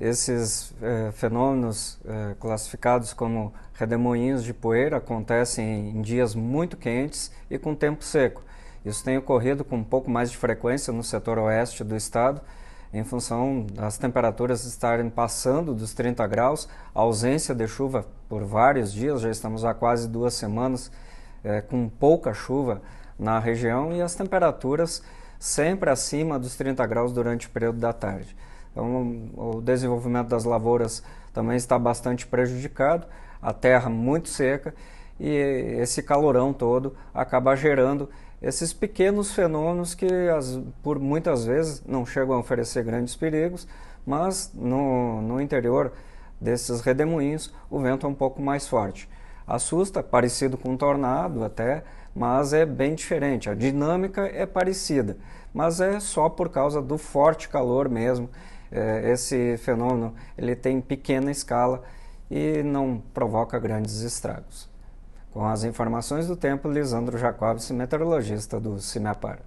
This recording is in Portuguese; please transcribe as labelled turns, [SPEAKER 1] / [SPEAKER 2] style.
[SPEAKER 1] Esses eh, fenômenos eh, classificados como redemoinhos de poeira acontecem em dias muito quentes e com tempo seco. Isso tem ocorrido com um pouco mais de frequência no setor oeste do estado, em função das temperaturas estarem passando dos 30 graus, a ausência de chuva por vários dias, já estamos há quase duas semanas eh, com pouca chuva na região e as temperaturas sempre acima dos 30 graus durante o período da tarde. Então, o desenvolvimento das lavouras também está bastante prejudicado, a terra muito seca e esse calorão todo acaba gerando esses pequenos fenômenos que as, por muitas vezes não chegam a oferecer grandes perigos, mas no, no interior desses redemoinhos o vento é um pouco mais forte. Assusta, parecido com um tornado até, mas é bem diferente. A dinâmica é parecida, mas é só por causa do forte calor mesmo é, esse fenômeno ele tem pequena escala e não provoca grandes estragos. Com as informações do tempo, Lisandro Jacobs, meteorologista do CIMEPAR.